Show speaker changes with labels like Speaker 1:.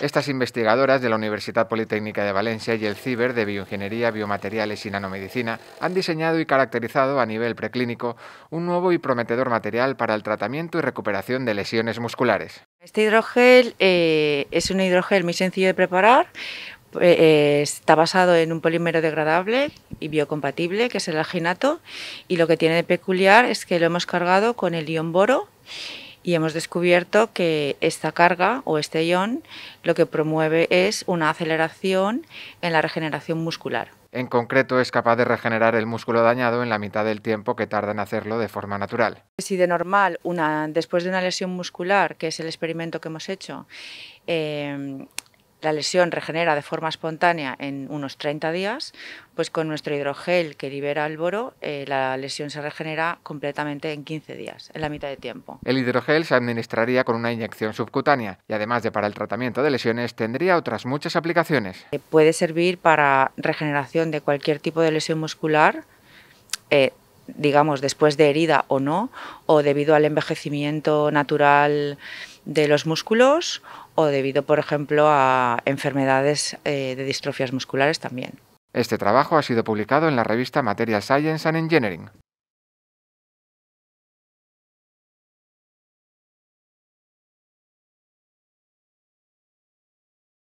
Speaker 1: Estas investigadoras de la Universidad Politécnica de Valencia y el CIBER de Bioingeniería, Biomateriales y Nanomedicina han diseñado y caracterizado a nivel preclínico un nuevo y prometedor material para el tratamiento y recuperación de lesiones musculares.
Speaker 2: Este hidrogel eh, es un hidrogel muy sencillo de preparar. Eh, está basado en un polímero degradable y biocompatible, que es el alginato, y lo que tiene de peculiar es que lo hemos cargado con el ion boro y hemos descubierto que esta carga o este ion lo que promueve es una aceleración en la regeneración muscular.
Speaker 1: En concreto, es capaz de regenerar el músculo dañado en la mitad del tiempo que tarda en hacerlo de forma natural.
Speaker 2: Si de normal, una, después de una lesión muscular, que es el experimento que hemos hecho, eh, la lesión regenera de forma espontánea en unos 30 días, pues con nuestro hidrogel que libera el boro, eh, la lesión se regenera completamente en 15 días, en la mitad de tiempo.
Speaker 1: El hidrogel se administraría con una inyección subcutánea y además de para el tratamiento de lesiones tendría otras muchas aplicaciones. Eh, puede servir para regeneración de cualquier tipo de lesión muscular.
Speaker 2: Eh, digamos, después de herida o no, o debido al envejecimiento natural de los músculos o debido, por ejemplo, a enfermedades eh, de distrofias musculares también.
Speaker 1: Este trabajo ha sido publicado en la revista Material Science and Engineering.